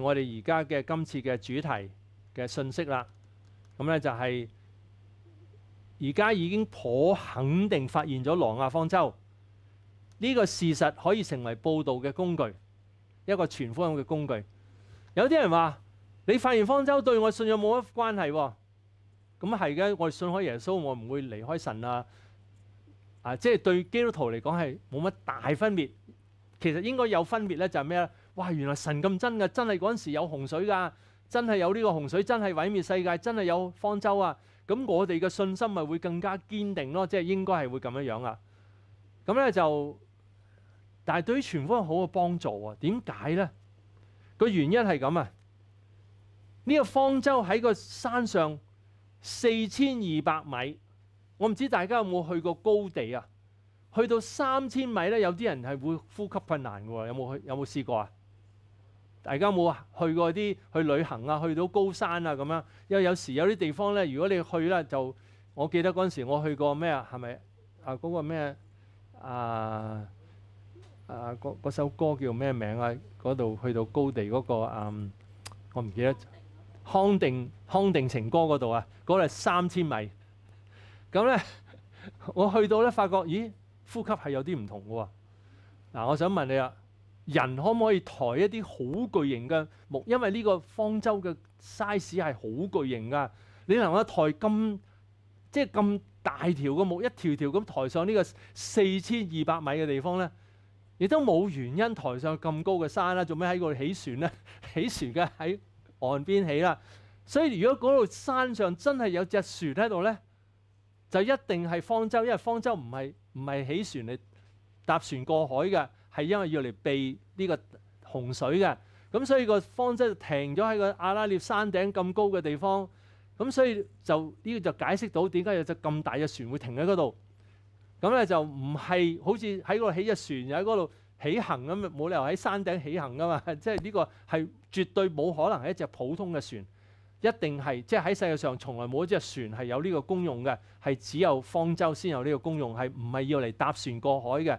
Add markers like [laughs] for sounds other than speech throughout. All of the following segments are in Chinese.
我哋而家嘅今次嘅主题嘅信息啦，咁咧就系而家已经颇肯定发现咗罗亚方舟呢个事实，可以成为报道嘅工具，一个全方位嘅工具。有啲人话你发现方舟对我信仰冇乜关系，咁系嘅。我信开耶稣，我唔会离开神啊，啊，即系对基督徒嚟讲系冇乜大分别。其实应该有分别咧，就系咩咧？哇！原來神咁真嘅，真係嗰陣時有洪水噶，真係有呢個洪水，真係毀滅世界，真係有方舟啊！咁我哋嘅信心咪會更加堅定咯，即係應該係會咁樣樣啊！咁咧就，但係對於全方好嘅幫助啊？點解咧？個原因係咁啊！呢個方舟喺個山上四千二百米，我唔知大家有冇去過高地啊？去到三千米咧，有啲人係會呼吸困難嘅喎，有冇去？有冇試過啊？大家冇去過啲去旅行啊，去到高山啊咁樣，因為有時有啲地方咧，如果你去咧就，我記得嗰陣時我去過咩啊？係咪啊嗰個咩啊啊嗰首歌叫咩名啊？嗰度去到高地嗰個啊，我唔記得康定康定情歌嗰度啊，嗰度三千米，咁咧我去到咧，發覺咦呼吸係有啲唔同嘅喎。嗱，我想問你啊。人可唔可以抬一啲好巨型嘅木？因為呢個方舟嘅 size 係好巨型噶。你能夠抬咁即係咁大條嘅木一條條咁抬上呢個四千二百米嘅地方呢？亦都冇原因抬上咁高嘅山啦。做咩喺嗰度起船呢？[laughs] 起船嘅喺岸邊起啦。所以如果嗰度山上真係有隻船喺度呢，就一定係方舟，因為方舟唔係唔係起船嚟搭船過海嘅。係因為要嚟避呢個洪水嘅，咁所以個方舟停咗喺個阿拉列山頂咁高嘅地方，咁所以就呢個就解釋到點解有隻咁大嘅船會停喺嗰度。咁咧就唔係好似喺個起只船又喺嗰度起行咁，冇理由喺山頂起行噶嘛。[laughs] 即係呢個係絕對冇可能係一隻普通嘅船，一定係即係喺世界上從來冇一隻船係有呢個功用嘅，係只有方舟先有呢個功用，係唔係要嚟搭船過海嘅？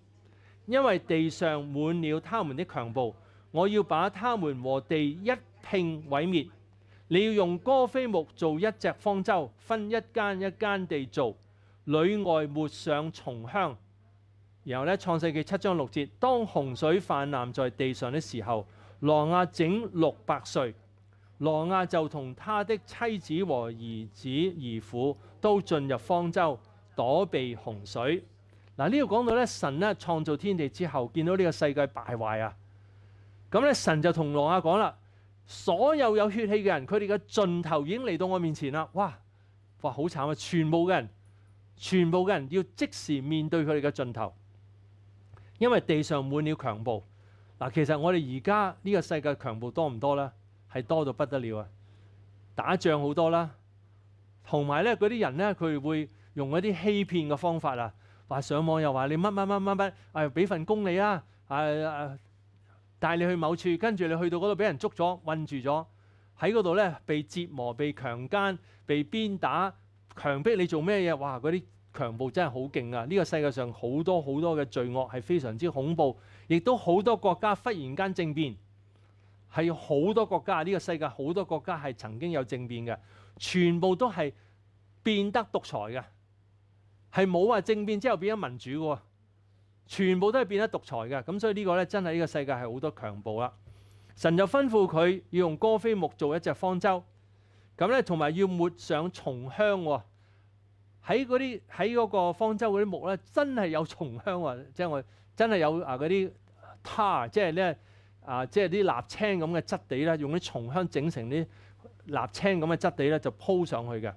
因為地上滿了他們的強暴，我要把他們和地一拼毀滅。你要用哥非木做一隻方舟，分一間一間地做，裏外抹上松香。然後呢，創世記》七章六節，當洪水泛濫在地上的時候，罗亞整六百歲，罗亞就同他的妻子和兒子兒婦都進入方舟躲避洪水。嗱，呢度講到咧，神咧創造天地之後，見到呢個世界敗壞啊，咁咧神就同羅亞講啦：所有有血氣嘅人，佢哋嘅盡頭已經嚟到我面前啦。哇！哇，好慘啊！全部嘅人，全部嘅人要即時面對佢哋嘅盡頭，因為地上滿了強暴。嗱，其實我哋而家呢個世界強暴多唔多咧？係多到不得了啊！打仗好多啦，同埋咧嗰啲人咧，佢會用一啲欺騙嘅方法啊。話上網又話你乜乜乜乜乜，誒俾份工你啦，誒誒帶你去某處，跟住你去到嗰度俾人捉咗，困住咗喺嗰度咧，被折磨、被強奸、被鞭打、強迫你做咩嘢？哇！嗰啲強暴真係好勁啊！呢個世界上好多好多嘅罪惡係非常之恐怖，亦都好多國家忽然間政變，係好多國家，呢個世界好多國家係曾經有政變嘅，全部都係變得獨裁嘅。系冇話政變之後變咗民主嘅，全部都係變咗獨裁嘅。咁所以呢個咧真係呢個世界係好多強暴啦。神就吩咐佢要用哥菲木做一隻方舟，咁咧同埋要抹上松香喎。喺嗰啲喺嗰個方舟嗰啲木咧，真係有松香喎，即係我真係有啊嗰啲塔，即係咧啊，即係啲立青咁嘅質地咧，用啲松香整成啲立青咁嘅質地咧，就鋪上去嘅，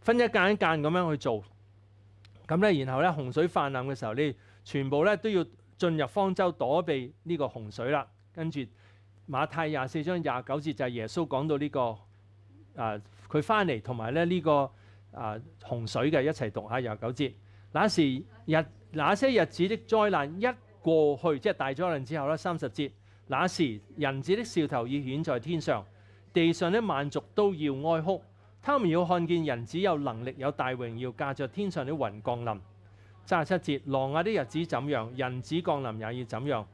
分一間一間咁樣去做。咁咧，然後咧，洪水泛濫嘅時候，你全部咧都要進入方舟躲避呢個洪水啦。跟住馬太廿四章廿九節就係耶穌講到呢個啊，佢翻嚟同埋咧呢個啊洪水嘅一齊讀下廿九節。那時日那些日子的災難一過去，即係大災難之後咧，三十節。那時人子的兆頭已顯在天上，地上的萬族都要哀哭。他們要看見人子有能力有大榮耀，驾着天上的雲降臨。七十七節，羅亞的日子怎樣，人子降臨也要怎樣。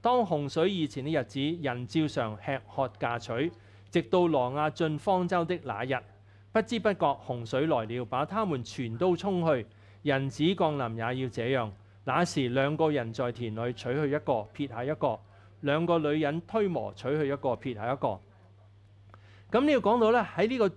當洪水以前的日子，人照常吃喝嫁娶，直到羅亞進方舟的那日，不知不覺洪水來了，把他们全都沖去。人子降臨也要這樣。那時兩個人在田裏取去一個，撇下一個；兩個女人推磨取去一個，撇下一個。咁你要講到咧，喺呢個。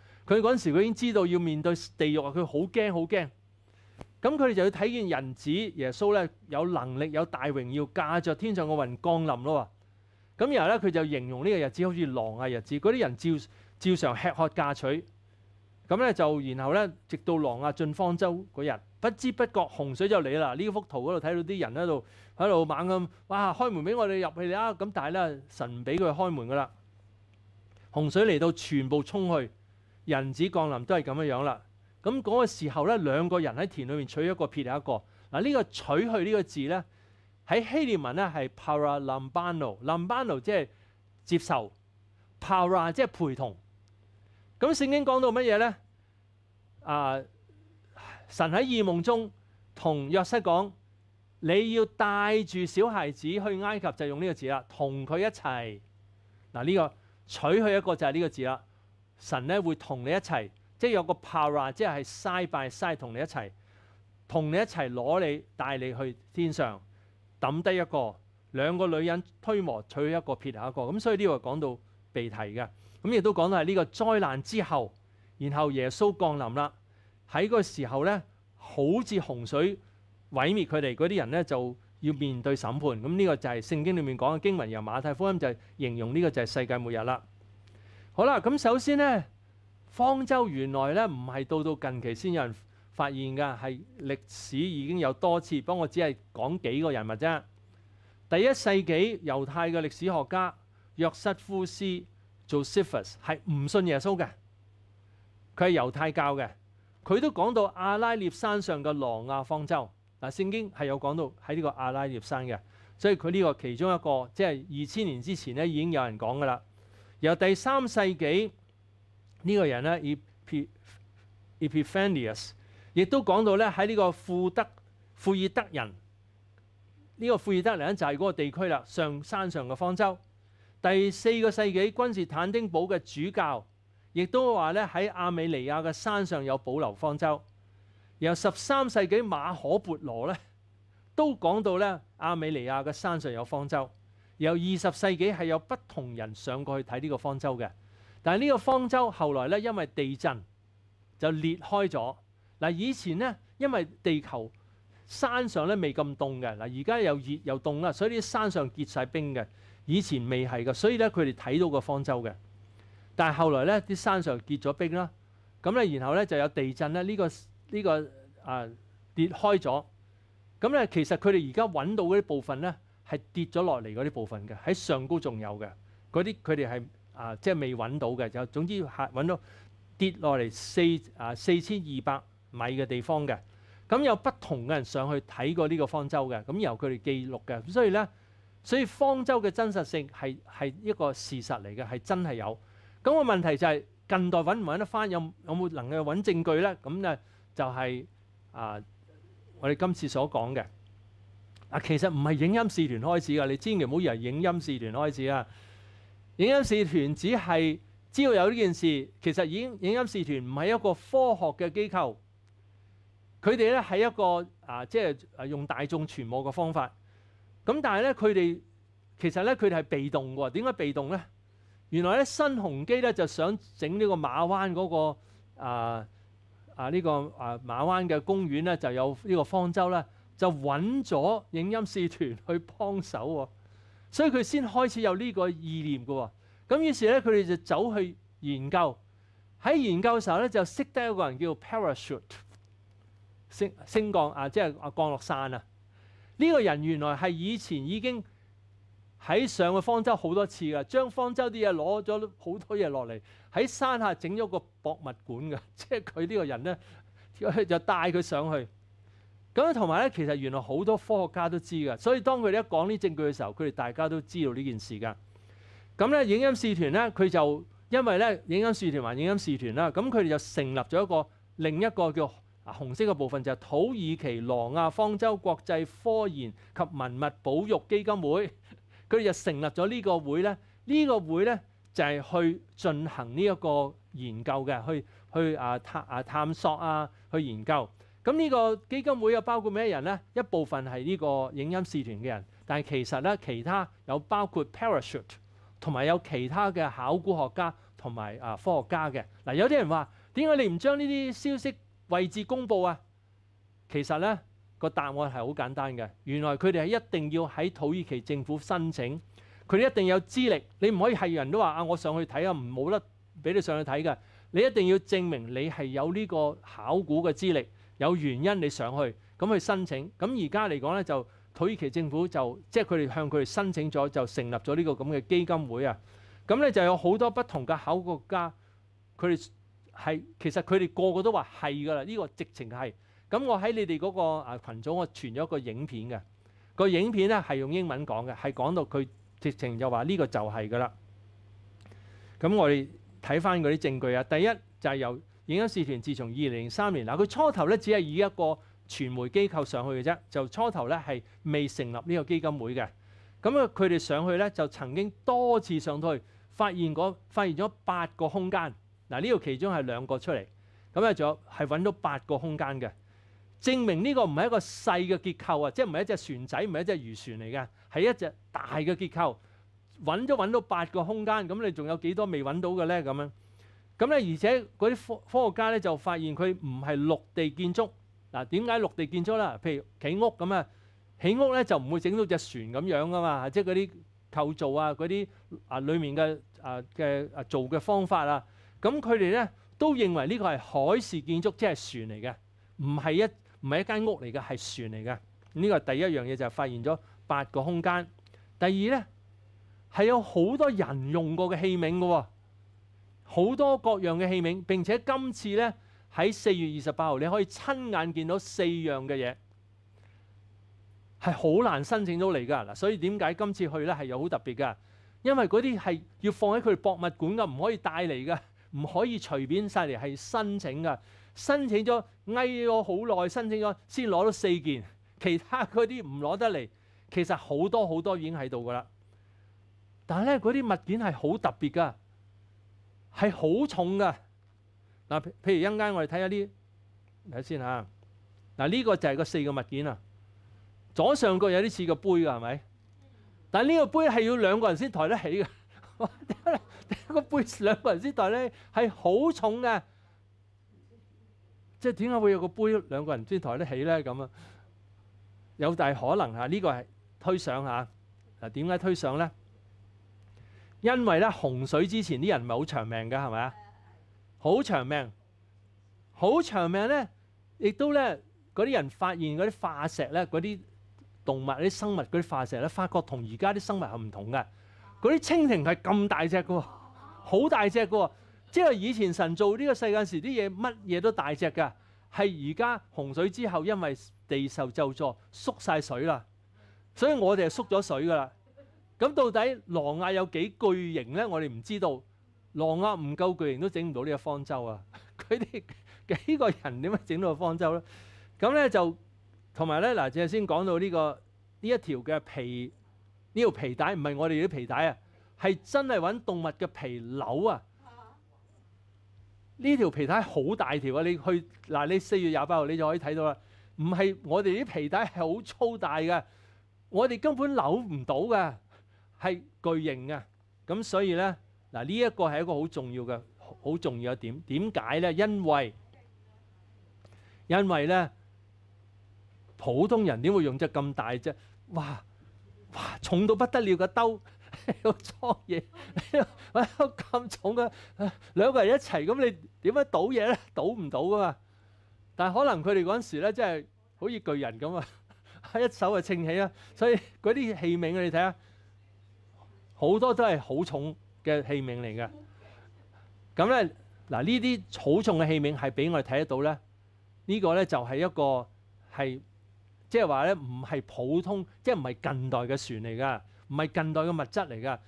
佢嗰陣時，佢已經知道要面對地獄啊！佢好驚，好驚。咁佢哋就要睇見人子耶穌咧，有能力有大榮耀，駕着天上嘅雲降臨咯咁然後咧，佢就形容呢個日子好似狼啊日子。嗰啲人照照常吃喝嫁娶。咁咧就然後咧，直到狼啊進方舟嗰日，不知不覺洪水就嚟啦。呢幅圖嗰度睇到啲人喺度喺度猛咁哇開門俾我哋入去啦。咁但係咧，神唔俾佢開門噶啦。洪水嚟到，全部沖去。人子降臨都係咁样樣啦。咁嗰個時候咧，兩個人喺田裏面取一個，撇一個。嗱，呢個取去呢個字咧，喺希利文咧係 paralambano。lambano 即係接受，para 即係陪同。咁聖經講到乜嘢咧？啊，神喺异夢中同約瑟講，你要帶住小孩子去埃及，就用呢個字啦，同佢一齊。嗱，呢個取去一個就係呢個字啦。神咧會同你一齊，即系有個 power，即係嘥拜嘥同你一齊，同你一齊攞你帶你去天上抌低一個兩個女人推磨取一個撇下一個，咁所以呢個講到被提嘅，咁亦都講到係呢個災難之後，然後耶穌降臨啦，喺个個時候咧，好似洪水毀滅佢哋嗰啲人咧，就要面對審判。咁呢個就係聖經裏面講嘅經文，由馬太福音就形容呢個就係世界末日啦。好啦，咁首先呢，方舟原来咧唔系到到近期先有人发现噶，系历史已经有多次。不过只系讲几个人物啫。第一世纪犹太嘅历史学家约瑟夫斯做 s e p h u s 系唔信耶稣嘅，佢系犹太教嘅，佢都讲到阿拉列山上嘅罗亚方舟嗱，圣经系有讲到喺呢个阿拉列山嘅，所以佢呢个其中一个即系二千年之前咧已经有人讲噶啦。由第三世紀呢個人咧 e p i p h a n i u s 亦都講到咧喺呢個富德富爾德人呢個富爾德人就係嗰個地區啦，上山上嘅方舟。第四個世紀君士坦丁堡嘅主教，亦都話咧喺阿美尼亞嘅山上有保留方舟。由十三世紀馬可·勃羅咧，都講到咧阿美尼亞嘅山上有方舟。由二十世紀係有不同人上過去睇呢個方舟嘅，但係呢個方舟後來咧因為地震就裂開咗。嗱以前咧因為地球山上咧未咁凍嘅，嗱而家又熱又凍啦，所以啲山上結晒冰嘅。以前未係嘅，所以咧佢哋睇到個方舟嘅。但係後來咧啲山上結咗冰啦，咁咧然後咧就有地震咧，呢個呢個啊裂開咗。咁咧其實佢哋而家揾到嗰啲部分咧。係跌咗落嚟嗰啲部分嘅，喺上高仲有嘅，嗰啲佢哋係啊，即係未揾到嘅。就總之係揾到跌落嚟四啊四千二百米嘅地方嘅。咁有不同嘅人上去睇過呢個方舟嘅，咁由佢哋記錄嘅。咁所以咧，所以方舟嘅真實性係係一個事實嚟嘅，係真係有。咁個問題就係近代揾唔揾得翻，有有冇能夠揾證據咧？咁咧就係啊，我哋今次所講嘅。啊，其實唔係影音視團開始噶，你千祈唔好以為影音視團開始啊！影音視團只係知道有呢件事，其實已影音視團唔係一個科學嘅機構，佢哋咧係一個啊，即係用大眾傳播嘅方法。咁但係咧，佢哋其實咧，佢哋係被動㗎。點解被動咧？原來咧，新鴻基咧就想整呢個馬灣嗰個啊啊呢個啊馬灣嘅公園咧就有呢個方舟咧。就揾咗影音視團去幫手喎，所以佢先開始有呢個意念噶。喎。咁於是咧，佢哋就走去研究。喺研究嘅時候咧，就識得一個人叫 parachute，升升降啊，即係降落傘啊。呢個人原來係以前已經喺上個方舟好多次噶，將方舟啲嘢攞咗好多嘢落嚟，喺山下整咗個博物館噶。即係佢呢個人咧，[laughs] 就帶佢上去。咁同埋咧，其實原來好多科學家都知噶，所以當佢哋一講呢證據嘅時候，佢哋大家都知道呢件事噶。咁咧，影音視團咧，佢就因為咧，影音視團還影音視團啦，咁佢哋就成立咗一個另一個叫紅色嘅部分，就土耳其羅亞方舟國際科研及文物保育基金會，佢哋就成立咗呢個會咧。呢個會咧就係去進行呢一個研究嘅，去去啊探啊探索啊，去研究。咁呢個基金會有包括咩人呢？一部分係呢個影音視團嘅人，但係其實呢，其他有包括 parachute 同埋有其他嘅考古學家同埋啊科學家嘅。嗱，有啲人話：點解你唔將呢啲消息位置公佈啊？其實呢個答案係好簡單嘅，原來佢哋係一定要喺土耳其政府申請，佢哋一定有資歷。你唔可以係人都話啊，我上去睇啊，冇得俾你上去睇嘅。你一定要證明你係有呢個考古嘅資歷。有原因你上去咁去申請，咁而家嚟講咧就土耳其政府就即係佢哋向佢哋申請咗就成立咗呢個咁嘅基金會啊，咁咧就有好多不同嘅考國家佢哋係其實佢哋個個都話係噶啦，呢個直情係。咁我喺你哋嗰個啊羣組我傳咗個影片嘅，個影片咧係用英文講嘅，係講到佢直情就話呢個就係噶啦。咁我哋睇翻嗰啲證據啊，第一就係有。影音事團自從二零零三年，嗱佢初頭咧只係以一個傳媒機構上去嘅啫，就初頭咧係未成立呢個基金會嘅。咁啊，佢哋上去咧就曾經多次上去，發現嗰發現咗八個空間。嗱呢度其中係兩個出嚟，咁啊仲有係揾到八個空間嘅，證明呢個唔係一個細嘅結構啊，即係唔係一隻船仔，唔係一隻漁船嚟嘅，係一隻大嘅結構。揾咗揾到八個空間，咁你仲有幾多未揾到嘅咧？咁樣。咁咧，而且嗰啲科科學家咧就發現佢唔係陸地建築嗱，點解陸地建築啦？譬如起屋咁啊，起屋咧就唔會整到只船咁樣噶嘛，即係嗰啲構造啊、嗰啲啊裡面嘅啊嘅啊做嘅方法啊。咁佢哋咧都認為呢個係海事建築，即係船嚟嘅，唔係一唔係一間屋嚟嘅，係船嚟嘅。呢個第一樣嘢就係發現咗八個空間。第二咧係有好多人用過嘅器皿嘅喎。好多各樣嘅器皿，並且今次呢，喺四月二十八號，你可以親眼見到四樣嘅嘢，係好難申請到嚟噶嗱。所以點解今次去呢係有好特別噶？因為嗰啲係要放喺佢博物館噶，唔可以帶嚟噶，[laughs] 唔可以隨便晒嚟，係申請噶。申請咗挨咗好耐，申請咗先攞到四件，[laughs] 其他嗰啲唔攞得嚟。其實好多好多已經喺度噶啦，但係咧嗰啲物件係好特別噶。係好重噶，嗱，譬如一間我哋睇下啲，睇先嚇，嗱呢個就係個四個物件啊。左上角有啲似個杯噶係咪？但呢個杯係要兩個人先抬得起嘅。點 [laughs] 解個杯兩個人先抬咧？係好重嘅，即係點解會有個杯兩個人先抬得起咧？咁啊，有大可能嚇，呢個係推想嚇。嗱，點解推想咧？因為咧洪水之前啲人唔係好長命嘅，係咪啊？好長命，好長命咧，亦都咧嗰啲人發現嗰啲化石咧，嗰啲動物、啲生物嗰啲化石咧，發覺同而家啲生物係唔同嘅。嗰啲蜻蜓係咁大隻嘅，好大隻嘅，即係以前神做呢個世界時啲嘢乜嘢都大隻嘅，係而家洪水之後，因為地受咒助縮晒水啦，所以我哋係縮咗水噶啦。咁到底狼亞有幾巨型咧？我哋唔知道狼亞唔夠巨型都整唔到呢個方舟啊！[laughs] 佢哋 [laughs] 幾個人點樣整到個方舟咧？咁咧就同埋咧嗱，正先講到呢個呢一條嘅皮呢條皮帶唔係我哋啲皮帶啊，係真係揾動物嘅皮扭啊。呢條皮帶好大條啊！你去嗱，你四月廿八號你就可以睇到啦。唔係我哋啲皮帶係好粗大嘅，我哋根本扭唔到嘅。係巨型嘅咁，所以咧嗱呢一個係一個好重要嘅好重要一點。點解咧？因為因為咧，普通人點會用隻咁大隻？哇哇重到不得了嘅兜，要 [laughs] 裝嘢，[laughs] 度咁重嘅 [laughs] 兩個人一齊咁，你點樣倒嘢咧？倒唔到噶嘛。但系可能佢哋嗰陣時咧，真係好似巨人咁啊，一手就清起啊，所以嗰啲器皿，你睇下。好多都係好重嘅器皿嚟嘅，咁咧嗱呢啲好重嘅器皿係俾我哋睇得到咧。呢個咧就係一個係即係話咧，唔係普通，即係唔係近代嘅船嚟噶，唔係近代嘅物質嚟噶，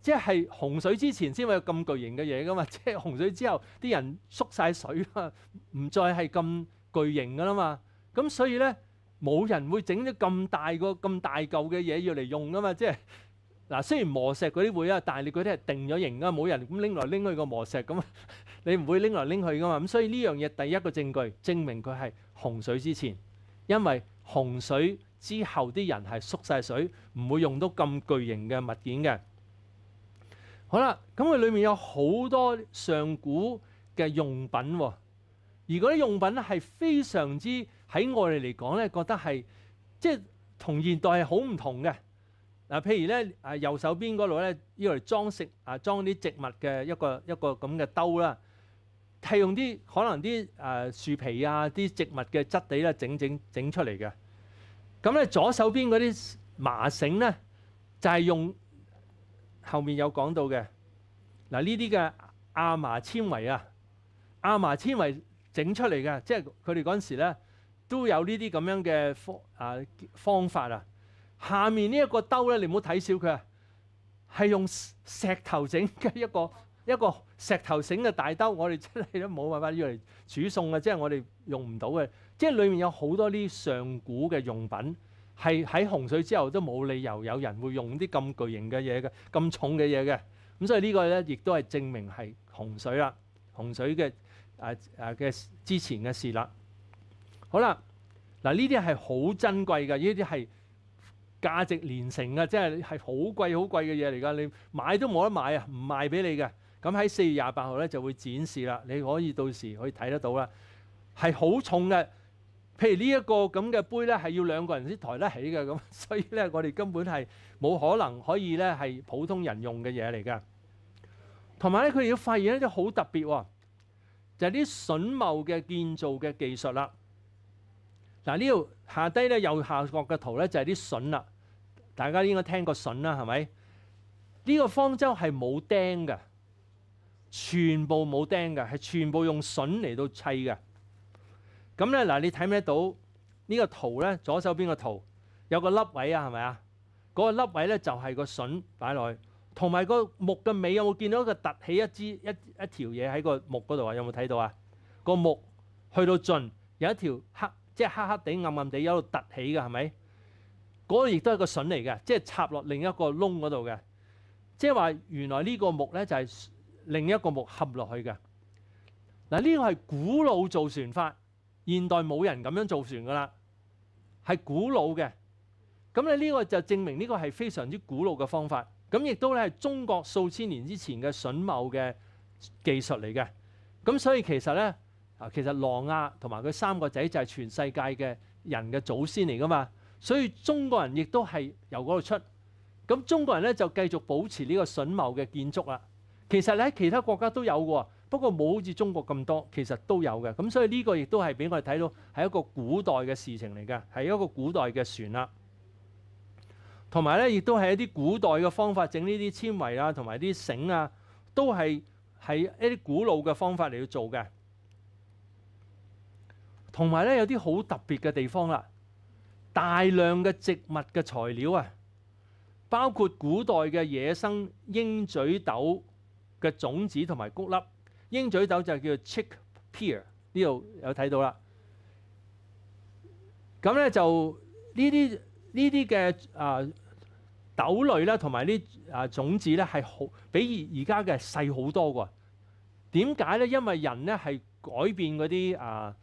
即係洪水之前先會咁巨型嘅嘢噶嘛。[laughs] 即係洪水之後，啲人縮晒水啊，唔再係咁巨型噶啦嘛。咁所以咧冇人會整咗咁大個咁大嚿嘅嘢要嚟用噶嘛，即係。嗱，雖然磨石嗰啲會啊，但係你嗰啲係定咗型噶，冇人咁拎來拎去個磨石咁，[laughs] 你唔會拎來拎去噶嘛。咁所以呢樣嘢第一個證據證明佢係洪水之前，因為洪水之後啲人係縮晒水，唔會用到咁巨型嘅物件嘅。好啦，咁佢里面有好多上古嘅用品，而嗰啲用品係非常之喺我哋嚟講咧，覺得係即係同現代係好唔同嘅。嗱，譬如咧，誒右手邊嗰度咧，要嚟裝飾，啊裝啲植物嘅一個一個咁嘅兜啦，係用啲可能啲誒樹皮啊，啲植物嘅質地咧整整整出嚟嘅。咁咧，左手邊嗰啲麻繩咧，就係用後面有講到嘅，嗱呢啲嘅亞麻纖維啊，亞麻纖維整出嚟嘅，即係佢哋嗰陣時咧都有呢啲咁樣嘅方啊方法啊。下面呢一個兜咧，你唔好睇小佢，係用石頭整嘅一個 [laughs] 一個石頭整嘅大兜。我哋真係都冇辦法要嚟煮餸嘅，即係我哋用唔到嘅。即係裡面有好多啲上古嘅用品，係喺洪水之後都冇理由有人會用啲咁巨型嘅嘢嘅咁重嘅嘢嘅。咁所以呢個咧亦都係證明係洪水啦，洪水嘅誒誒嘅之前嘅事啦。好啦，嗱呢啲係好珍貴嘅，呢啲係。價值連城嘅，即係係好貴好貴嘅嘢嚟㗎。你買都冇得買啊，唔賣俾你嘅。咁喺四月廿八號咧就會展示啦，你可以到時可以睇得到啦。係好重嘅，譬如呢一個咁嘅杯咧，係要兩個人先抬得起嘅咁，[laughs] 所以咧我哋根本係冇可能可以咧係普通人用嘅嘢嚟嘅。同埋咧，佢哋發現咧啲好特別喎，就係啲榫卯嘅建造嘅技術啦。嗱呢度下低咧右下角嘅圖咧就係啲榫啦。大家應該聽過筍啦，係咪？呢個方舟係冇釘嘅，全部冇釘嘅，係全部用筍嚟到砌嘅。咁咧嗱，你睇唔睇到呢個圖咧？左手邊個圖有個凹位啊，係咪啊？嗰個凹位咧就係個筍擺落去，同埋個木嘅尾有冇見到一個凸起一支一一條嘢喺個木嗰度啊？有冇睇到啊？個木去到盡有一條黑，即係黑黑地、暗暗地有度凸起嘅，係咪？嗰個亦都係個筍嚟嘅，即係插落另一個窿嗰度嘅。即係話原來呢個木咧就係另一個木合落去嘅。嗱呢個係古老造船法，現代冇人咁樣造船噶啦，係古老嘅。咁你呢個就證明呢個係非常之古老嘅方法。咁亦都咧係中國數千年之前嘅筍卯嘅技術嚟嘅。咁所以其實咧啊，其實琅亞同埋佢三個仔就係全世界嘅人嘅祖先嚟噶嘛。所以中國人亦都係由嗰度出，咁中國人咧就繼續保持呢個榫卯嘅建築啦。其實咧，其他國家都有嘅，不過冇好似中國咁多。其實都有嘅，咁所以呢個亦都係俾我哋睇到係一個古代嘅事情嚟嘅，係一個古代嘅船啦。同埋咧，亦都係一啲古代嘅方法整呢啲纖維啊，同埋啲繩啊，都係係一啲古老嘅方法嚟到做嘅。同埋咧，有啲好特別嘅地方啦。大量嘅植物嘅材料啊，包括古代嘅野生鹰嘴豆嘅种子同埋谷粒，鹰嘴豆就叫 chickpea，呢度有睇到啦。咁咧就呢啲呢啲嘅啊豆类啦，同埋啲啊种子咧系好比而而家嘅细好多噶。点解咧？因为人咧系改变嗰啲啊。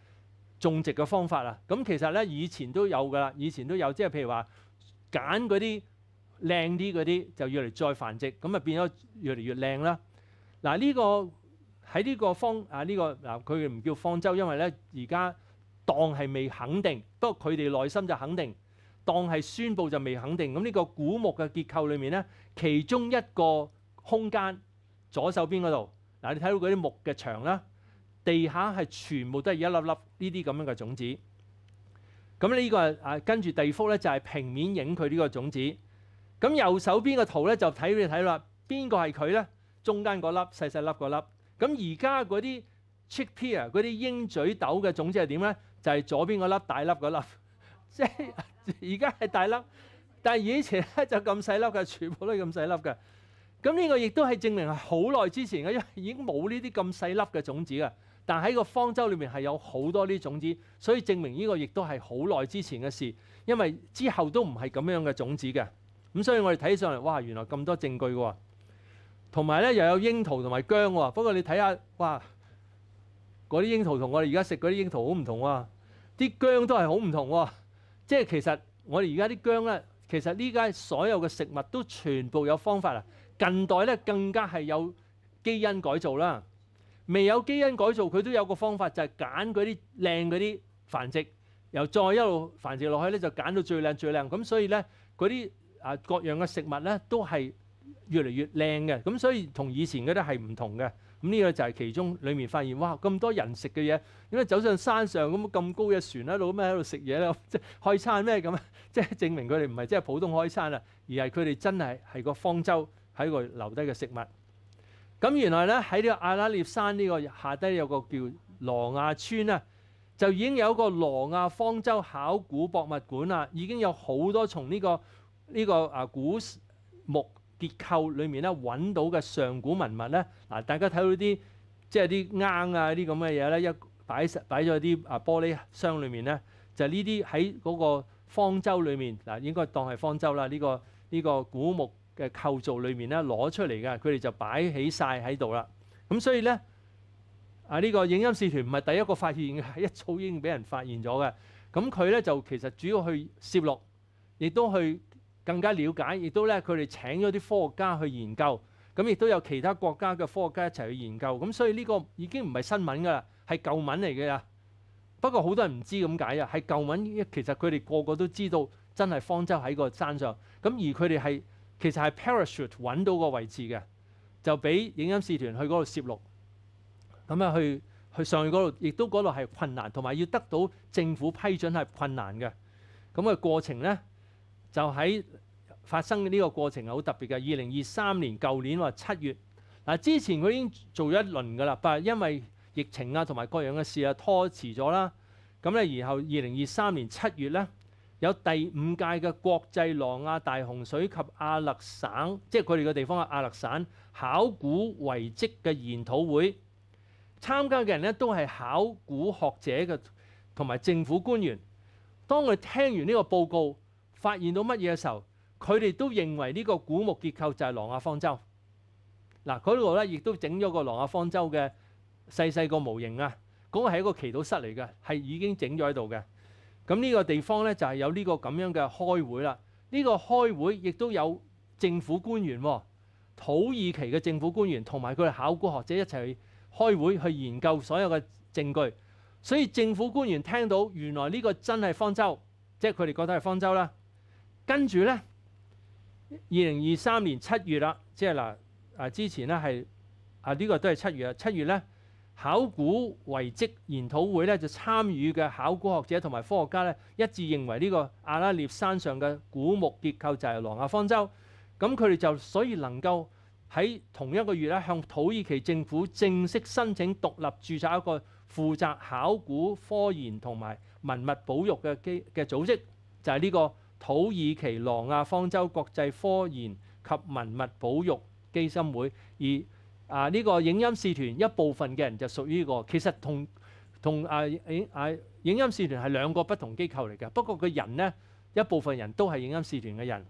種植嘅方法啦，咁其實咧以前都有㗎啦，以前都有，即係譬如話揀嗰啲靚啲嗰啲，就要嚟再繁殖，咁啊變咗越嚟越靚啦。嗱呢個喺呢個方啊呢個嗱佢唔叫方舟，因為咧而家當係未肯定，不過佢哋內心就肯定，當係宣布就未肯定。咁呢個古木嘅結構裏面咧，其中一個空間左手邊嗰度，嗱你睇到嗰啲木嘅牆啦。地下系全部都系一粒粒呢啲咁样嘅种子。咁呢个啊跟住地幅咧就系平面影佢呢个种子。咁右手边个图咧就睇你睇啦，边个系佢咧？中间嗰粒细细粒嗰粒。咁而家嗰啲 chickpea 嗰啲鹰嘴豆嘅种子系点咧？就系左边嗰粒大粒嗰粒，即系而家系大粒，但系以前咧就咁细粒嘅，全部都咁细粒嘅。咁呢个亦都系证明系好耐之前嘅，因为已经冇呢啲咁细粒嘅种子啊。但喺個方舟裏面係有好多呢種子，所以證明呢個亦都係好耐之前嘅事，因為之後都唔係咁樣嘅種子嘅。咁所以我哋睇上嚟，哇，原來咁多證據喎。同埋咧又有櫻桃同埋薑喎。不過你睇下，哇，嗰啲櫻桃同我哋而家食嗰啲櫻桃好唔同喎。啲薑都係好唔同喎。即係其實我哋而家啲薑咧，其實呢家所有嘅食物都全部有方法啦。近代咧更加係有基因改造啦。未有基因改造，佢都有個方法，就係揀嗰啲靚嗰啲繁殖，又再一路繁殖落去咧，就揀到最靚最靚。咁所以咧，嗰啲啊各樣嘅食物咧，都係越嚟越靚嘅。咁所以同以前嗰啲係唔同嘅。咁呢個就係其中裡面發現，哇！咁多人食嘅嘢，點解走上山上咁咁高嘅船喺度咩喺度食嘢咧，即係開餐咩咁啊？即係證明佢哋唔係即係普通開餐啊，而係佢哋真係係個方舟喺度留低嘅食物。咁原來咧喺呢個阿拉列山呢個下低有個叫羅亞村啊，就已經有一個羅亞方舟考古博物館啦，已經有好多從呢個呢個啊古木結構裡面咧揾到嘅上古文物咧，嗱大家睇到啲即係啲鵪啊啲咁嘅嘢咧，一擺擺咗啲啊玻璃箱裡面咧，就呢啲喺嗰個方舟裡面嗱，應該當係方舟啦，呢個呢個古木嘅構造裏面咧攞出嚟嘅，佢哋就擺起晒喺度啦。咁所以咧啊，呢個影音視團唔係第一個發現嘅，一早已經俾人發現咗嘅。咁佢咧就其實主要去攝錄，亦都去更加了解，亦都咧佢哋請咗啲科學家去研究，咁亦都有其他國家嘅科學家一齊去研究。咁所以呢個已經唔係新聞㗎啦，係舊聞嚟㗎。不過好多人唔知咁解啊，係舊聞。其實佢哋個個都知道真係方舟喺個山上咁，而佢哋係。其實係 parachute 揾到個位置嘅，就俾影音視團去嗰度攝錄，咁啊去去上去嗰度，亦都嗰度係困難，同埋要得到政府批准係困難嘅。咁嘅過程咧，就喺發生嘅呢個過程係好特別嘅。二零二三年舊年話七月，嗱之前佢已經做咗一輪噶啦，但係因為疫情啊同埋各樣嘅事啊拖遲咗啦。咁咧，然後二零二三年七月咧。有第五屆嘅國際羅亞大洪水及亞勒省，即係佢哋嘅地方嘅亞勒省考古遺跡嘅研討會，參加嘅人咧都係考古學者嘅同埋政府官員。當佢聽完呢個報告，發現到乜嘢嘅時候，佢哋都認為呢個古木結構就係羅亞方舟。嗱，嗰度咧亦都整咗個羅亞方舟嘅細細個模型啊，嗰個係一個祈禱室嚟嘅，係已經整咗喺度嘅。咁呢個地方咧就係有呢個咁樣嘅開會啦。呢個開會亦都有政府官員喎，土耳其嘅政府官員同埋佢哋考古學者一齊去開會去研究所有嘅證據。所以政府官員聽到原來呢個真係方舟，即係佢哋覺得係方舟啦。跟住呢，二零二三年七月啦，即係嗱啊之前呢係啊呢個都係七月啊，七月呢。考古遺跡研討會咧就參與嘅考古學者同埋科學家咧一致認為呢個阿拉列山上嘅古墓結構就係狼牙方舟，咁佢哋就所以能夠喺同一個月咧向土耳其政府正式申請獨立註冊一個負責考古科研同埋文物保育嘅機嘅組織，就係呢個土耳其狼牙方舟國際科研及文物保育基金會，而啊！呢個影音視團一部分嘅人就屬於呢個，其實同同啊影啊影音視團係兩個不同機構嚟嘅。不過佢人呢，一部分人都係影音視團嘅人，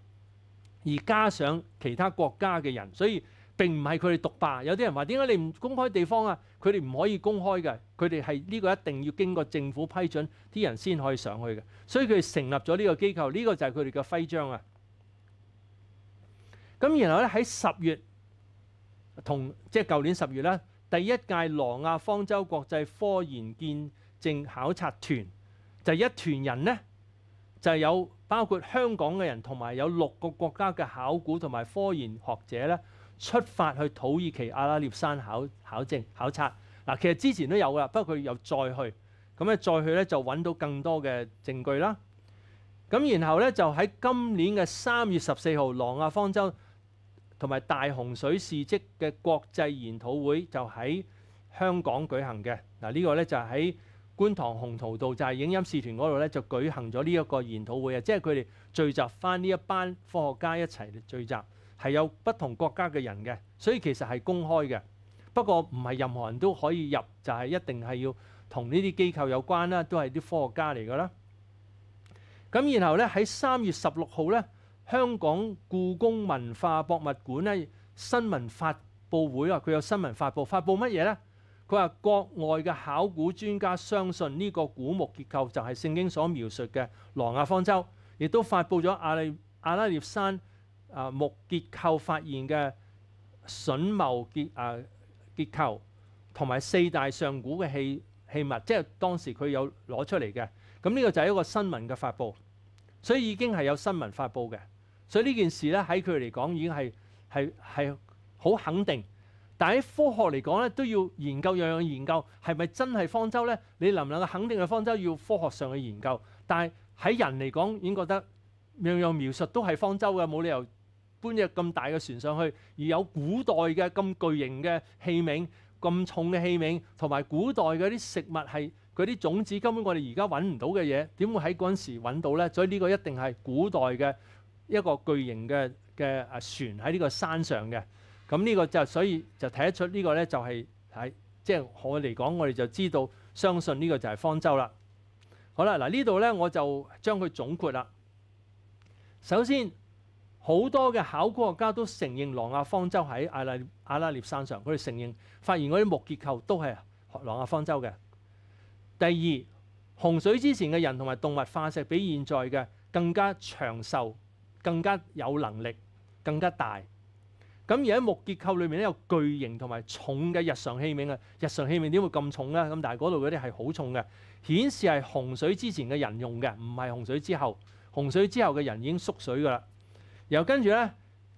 而加上其他國家嘅人，所以並唔係佢哋獨霸。有啲人話：點解你唔公開地方啊？佢哋唔可以公開嘅，佢哋係呢個一定要經過政府批准，啲人先可以上去嘅。所以佢哋成立咗呢個機構，呢個就係佢哋嘅徽章啊。咁然後咧喺十月。同即係舊年十月咧，第一屆羅亞方舟國際科研見證考察團就一團人咧，就有包括香港嘅人，同埋有六個國家嘅考古同埋科研學者咧，出發去土耳其阿拉涅山考考證考察。嗱，其實之前都有噶啦，不過佢又再去，咁咧再去咧就揾到更多嘅證據啦。咁然後咧就喺今年嘅三月十四號，羅亞方舟。同埋大洪水事蹟嘅國際研討會就喺香港舉行嘅嗱呢個咧就喺觀塘紅桃道就係影音事團嗰度咧就舉行咗呢一個研討會啊即係佢哋聚集翻呢一班科學家一齊聚集係有不同國家嘅人嘅所以其實係公開嘅不過唔係任何人都可以入就係一定係要同呢啲機構有關啦都係啲科學家嚟噶啦咁然後咧喺三月十六號咧。香港故宮文化博物館咧新聞發佈會啊，佢有新聞發佈，發佈乜嘢呢？佢話國外嘅考古專家相信呢個古木結構就係聖經所描述嘅羅亞方舟，亦都發佈咗阿利阿拉列山啊木結構發現嘅榫卯結啊結構，同埋四大上古嘅器器物，即係當時佢有攞出嚟嘅。咁呢個就係一個新聞嘅發佈，所以已經係有新聞發佈嘅。所以呢件事咧喺佢嚟講已經係係係好肯定，但喺科學嚟講咧都要研究樣樣研究，係咪真係方舟咧？你能唔能肯定係方舟？要科學上嘅研究，但係喺人嚟講已經覺得樣樣描述都係方舟嘅，冇理由搬只咁大嘅船上去，而有古代嘅咁巨型嘅器皿、咁重嘅器皿，同埋古代嗰啲食物係嗰啲種子，根本我哋而家揾唔到嘅嘢，點會喺嗰陣時揾到咧？所以呢個一定係古代嘅。一個巨型嘅嘅船喺呢個山上嘅咁呢個就所以就睇得出呢個呢，就係係即係我嚟講，我哋就知道相信呢個就係方舟啦。好啦，嗱呢度呢，我就將佢總括啦。首先，好多嘅考古學家都承認狼亞方舟喺阿拉阿拉裂山上，佢哋承認發現嗰啲木結構都係狼亞方舟嘅。第二，洪水之前嘅人同埋動物化石比現在嘅更加長壽。更加有能力，更加大咁。而喺木結構裏面咧，有巨型同埋重嘅日常器皿啊！日常器皿點會咁重咧？咁但係嗰度嗰啲係好重嘅，顯示係洪水之前嘅人用嘅，唔係洪水之後。洪水之後嘅人已經縮水㗎啦。然後跟住咧，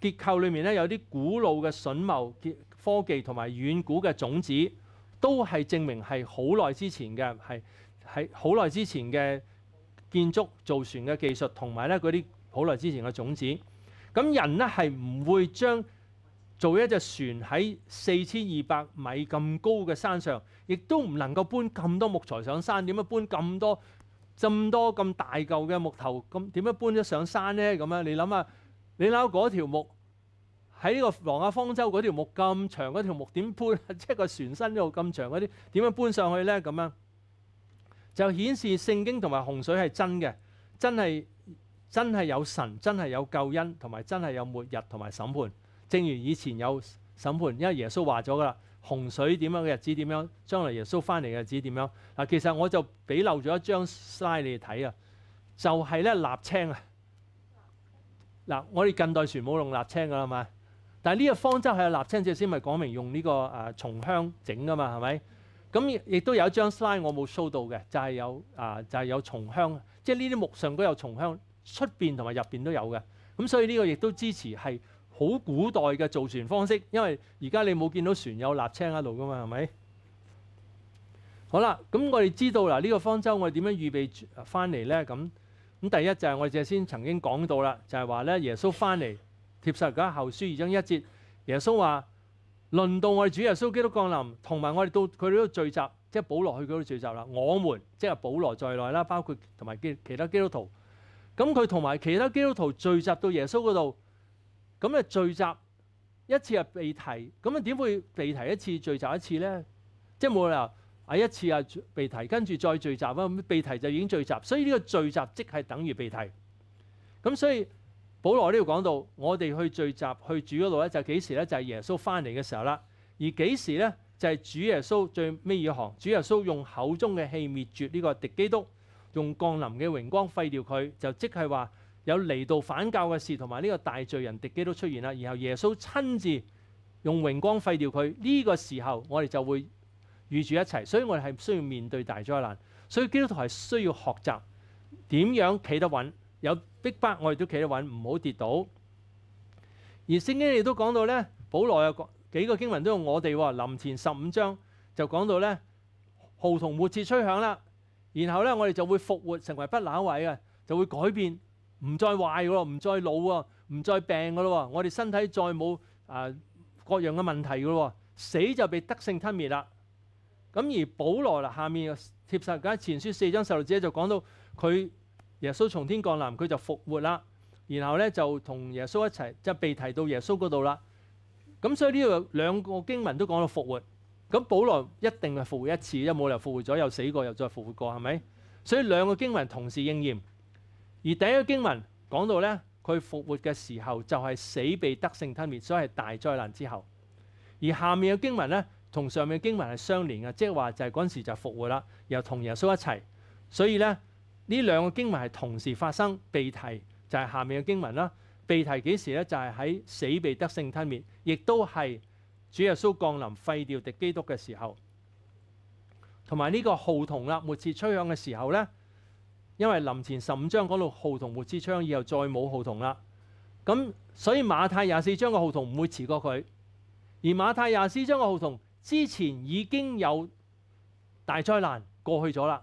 結構裏面咧有啲古老嘅榫卯科技同埋遠古嘅種子，都係證明係好耐之前嘅，係係好耐之前嘅建築造船嘅技術同埋咧嗰啲。好耐之前嘅種子，咁人呢係唔會將做一隻船喺四千二百米咁高嘅山上，亦都唔能夠搬咁多木材上山。點樣搬咁多、咁多、咁大嚿嘅木頭？咁點樣搬得上山呢？咁樣你諗下，你諗嗰條木喺呢個黃亞方舟嗰條木咁長嗰條木點搬？即係個船身度咁長嗰啲，點樣搬上去呢？咁樣就顯示聖經同埋洪水係真嘅，真係。真係有神，真係有救恩，同埋真係有末日同埋審判。正如以前有審判，因為耶穌話咗噶啦，洪水點樣嘅日子點樣，將來耶穌翻嚟嘅日子點樣嗱。其實我就俾漏咗一張 slide 你哋睇啊，就係咧立青啊嗱。我哋近代船冇用立青噶啦嘛，但系呢個方則係立青，只先咪講明用呢個诶松香整噶嘛，係咪？咁亦都有一張 slide 我冇 show 到嘅，就係有啊，就係有松香，即係呢啲木上都有松香。出邊同埋入邊都有嘅，咁所以呢個亦都支持係好古代嘅造船方式。因為而家你冇見到船有立青喺度噶嘛？係咪好啦？咁我哋知道嗱，呢個方舟我哋點樣預備翻嚟咧？咁咁第一就係我哋先曾經講到啦，就係話咧，耶穌翻嚟貼實家後書二章一節，耶穌話輪到我哋主耶穌基督降臨，同埋我哋到佢哋都聚集，即係保羅去嗰度聚集啦。我們即係保羅在內啦，包括同埋其他基督徒。咁佢同埋其他基督徒聚集到耶稣嗰度，咁啊聚集一次又被提，咁啊点会被提一次聚集一次咧？即系冇理由啊一次啊被提，跟住再聚集啊，被提就已经聚集，所以呢个聚集即系等于被提。咁所以保罗呢度讲到，我哋去聚集去主嗰度咧，就几时咧？就系耶稣翻嚟嘅时候啦。而几时咧？就系主耶稣最咩嘢行？主耶稣用口中嘅气灭绝呢个敌基督。用降臨嘅榮光廢掉佢，就即係話有嚟到反教嘅事，同埋呢個大罪人敵基督出現啦。然後耶穌親自用榮光廢掉佢，呢個時候我哋就會預住一齊，所以我哋係需要面對大災難。所以基督徒係需要學習點樣企得穩，有逼迫我哋都企得穩，唔好跌倒。而聖經亦都講到咧，保羅有几幾個經文都用我哋喎，前十五章就講到咧號同末節吹響啦。然后咧，我哋就会复活成为不朽位嘅，就会改变，唔再坏噶咯，唔再老喎，唔再病噶咯，我哋身体再冇啊各样嘅问题噶咯，死就被德性吞灭啦。咁而保罗啦，下面贴实嘅前书四章十六节就讲到佢耶稣从天降临，佢就复活啦，然后咧就同耶稣一齐，即系被提到耶稣嗰度啦。咁所以呢度两个经文都讲到复活。咁保羅一定係復活一次，因冇理由復活咗又死過又再復活過，係咪？所以兩個經文同時應驗。而第一個經文講到咧，佢復活嘅時候就係死被得勝吞滅，所以係大災難之後。而下面嘅經文咧，同上面嘅經文係相連嘅，即係話就係嗰陣時就復活啦，又同耶穌一齊。所以咧，呢兩個經文係同時發生。被提就係下面嘅經文啦。被提幾時咧？就係喺死被得勝吞滅，亦都係。主耶穌降臨廢掉敵基督嘅時候，同埋呢個號筒啦、末次吹響嘅時候呢，因為临前十五章講到號筒末次吹响以後再冇號筒啦，咁所以馬太廿四章嘅號筒唔會遲過佢，而馬太廿四章嘅號筒之前已經有大災難過去咗啦，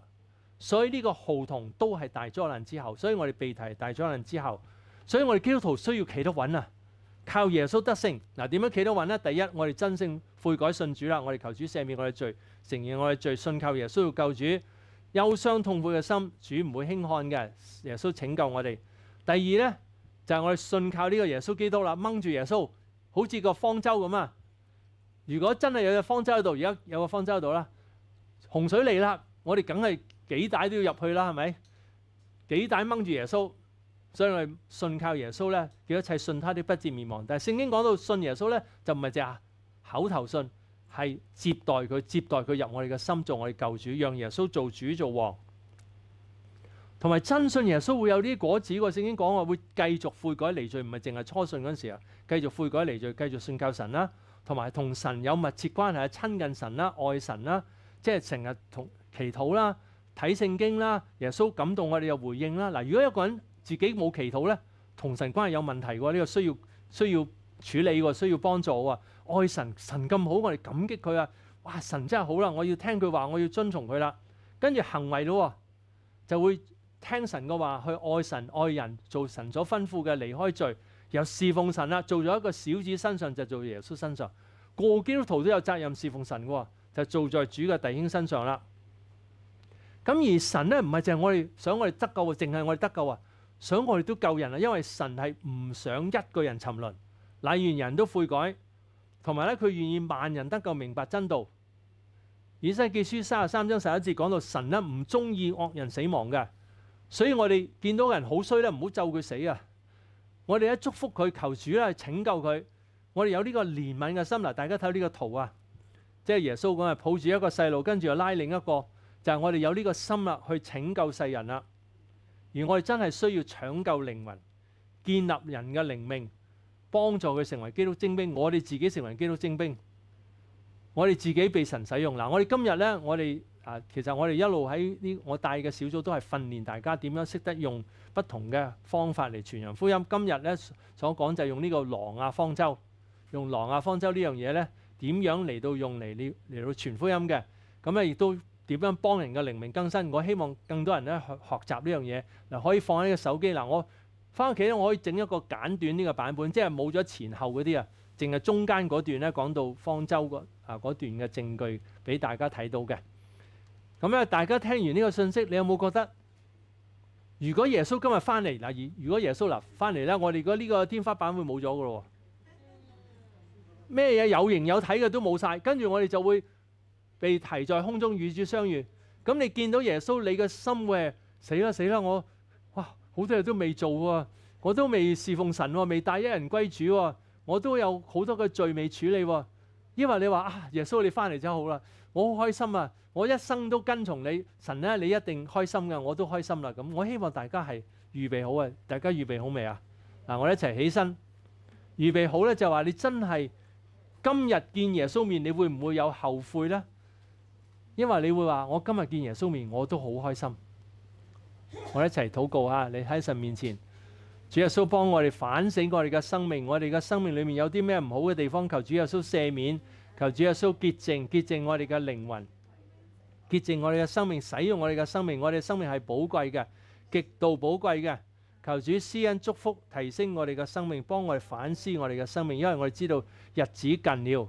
所以呢個號筒都係大災難之後，所以我哋被提大災難之後，所以我哋基督徒需要企得穩啊！靠耶穌得勝，嗱點樣企到穩呢？第一，我哋真正悔改信主啦，我哋求主赦免我哋罪，承認我哋罪，信靠耶穌要救主。憂傷痛苦嘅心，主唔會輕看嘅。耶穌拯救我哋。第二呢，就係我哋信靠呢個耶穌基督啦，掹住耶穌，好似個方舟咁啊！如果真係有隻方舟喺度，而家有個方舟喺度啦，洪水嚟啦，我哋梗係幾大都要入去啦，係咪？幾大掹住耶穌？所以嚟信靠耶穌咧，叫一切信祂的不至滅亡。但係聖經講到信耶穌咧，就唔係系口頭信，係接待佢，接待佢入我哋嘅心，做我哋救主，讓耶穌做主做王。同埋真信耶穌會有啲果子。喎，聖經講話會繼續悔改離罪，唔係淨係初信嗰陣時啊，繼續悔改離罪，繼續信靠神啦，同埋同神有密切關係啊，親近神啦，愛神啦，即係成日同祈禱啦，睇聖經啦，耶穌感動我哋又回應啦。嗱，如果一個人，自己冇祈禱咧，同神關係有問題喎，呢個需要需要處理喎，需要幫助喎。愛神，神咁好，我哋感激佢啊！哇，神真係好啦，我要聽佢話，我要遵從佢啦。跟住行為咯，喎，就會聽神嘅話去愛神愛人，做神所吩咐嘅，離開罪，又侍奉神啦。做咗一個小子身上就做耶穌身上，個基督徒都有責任侍奉神嘅喎，就做在主嘅弟兄身上啦。咁而神咧唔係淨係我哋想我哋得救淨係我哋得救啊！想我哋都救人啊，因为神系唔想一个人沉沦，乃愿人都悔改，同埋咧佢愿意万人得够明白真道。以西结书三十三章十一节讲到，神咧唔中意恶人死亡嘅，所以我哋见到人好衰咧，唔好咒佢死啊！我哋咧祝福佢，求主咧拯救佢。我哋有呢个怜悯嘅心啦，大家睇呢个图啊，即系耶稣讲系抱住一个细路，跟住又拉另一个，就系我哋有呢个心啦，去拯救世人啦。而我哋真係需要搶救靈魂，建立人嘅靈命，幫助佢成為基督精兵。我哋自己成為基督精兵，我哋自己被神使用。嗱，我哋今日咧，我哋啊，其實我哋一路喺呢，我帶嘅小組都係訓練大家點樣識得用不同嘅方法嚟傳扬福音。今日咧所講就用呢個羅亞方舟，用羅亞方舟呢樣嘢咧，點樣嚟到用嚟嚟嚟到傳福音嘅。咁咧亦都。點樣幫人嘅靈命更新？我希望更多人咧學習呢樣嘢嗱，可以放喺個手機嗱。我翻屋企咧，我可以整一個簡短呢個版本，即係冇咗前後嗰啲啊，淨係中間嗰段咧講到方舟嗰啊嗰段嘅證據俾大家睇到嘅。咁咧，大家聽完呢個信息，你有冇覺得？如果耶穌今日翻嚟嗱，而如果耶穌嗱翻嚟咧，我哋如果呢個天花板會冇咗嘅咯喎，咩嘢有形有體嘅都冇晒。跟住我哋就會。被提在空中與主相遇，咁你見到耶穌，你嘅心会死啦死啦！我哇好多嘢都未做喎，我都未侍奉神喎，未帶一人歸主喎，我都有好多嘅罪未處理喎。因為你話啊，耶穌你翻嚟就好啦，我好開心啊！我一生都跟從你，神咧你一定開心噶，我都開心啦。咁我希望大家係預備好啊！大家預備好未啊？嗱，我一齊起身，預備好咧就話你真係今日見耶穌面，你會唔會有後悔咧？因為你會話，我今日見耶穌面，我都好開心。我一齊祷告啊！你喺神面前，主耶穌幫我哋反省我哋嘅生命。我哋嘅生命裏面有啲咩唔好嘅地方？求主耶穌赦免，求主耶穌潔淨，潔淨我哋嘅靈魂，潔淨我哋嘅生命，使用我哋嘅生命。我哋生命係寶貴嘅，極度寶貴嘅。求主施恩祝福，提升我哋嘅生命，幫我哋反思我哋嘅生命。因為我哋知道日子近了。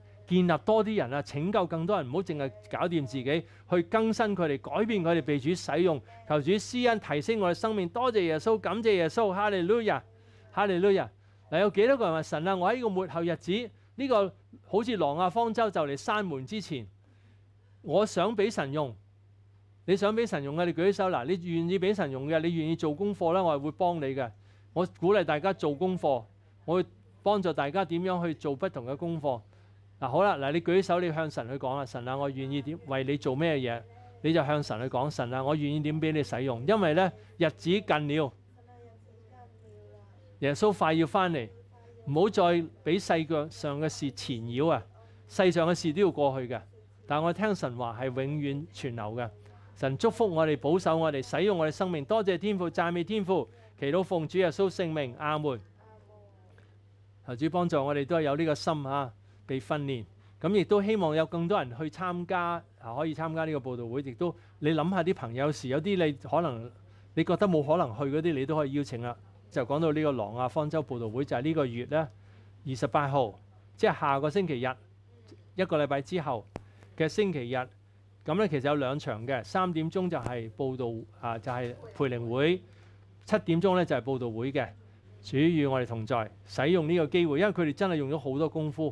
建立多啲人啊！拯救更多人，唔好净系搞掂自己，去更新佢哋，改變佢哋被主使用。求主施恩，提升我哋生命。多谢耶稣，感谢耶稣。哈利路亞，哈利路亞。嗱，有幾多個人話神啊？我喺呢個末後日子，呢個好似狼啊，方舟就嚟閂門之前，我想俾神用。你想俾神用嘅，你舉起手嗱，你願意俾神用嘅，你願意做功課咧，我系會幫你嘅。我鼓勵大家做功課，我會幫助大家點樣去做不同嘅功課。嗱好啦，嗱你舉手，你向神去講啦，神啊，我願意点為你做咩嘢，你就向神去講，神啊，我願意點俾你使用，因為咧日子近了，耶穌快要翻嚟，唔好再俾世腳上嘅事纏繞啊！世上嘅事都要過去嘅，但我聽神話係永遠存留嘅，神祝福我哋，保守我哋，使用我哋生命，多謝天父讚美天父，祈禱奉主耶穌聖命。阿门，求主幫助我哋都係有呢個心啊！被訓練咁，亦都希望有更多人去參加，啊可以參加呢個報道會。亦都你諗下啲朋友，有時有啲你可能你覺得冇可能去嗰啲，你都可以邀請啦。就講到呢個狼亞方舟報道會，就係呢個月咧二十八號，即係下個星期日一個禮拜之後嘅星期日。咁咧其實有兩場嘅，三點鐘就係報道啊，就係培靈會；七點鐘咧就係報道會嘅。主與我哋同在，使用呢個機會，因為佢哋真係用咗好多功夫。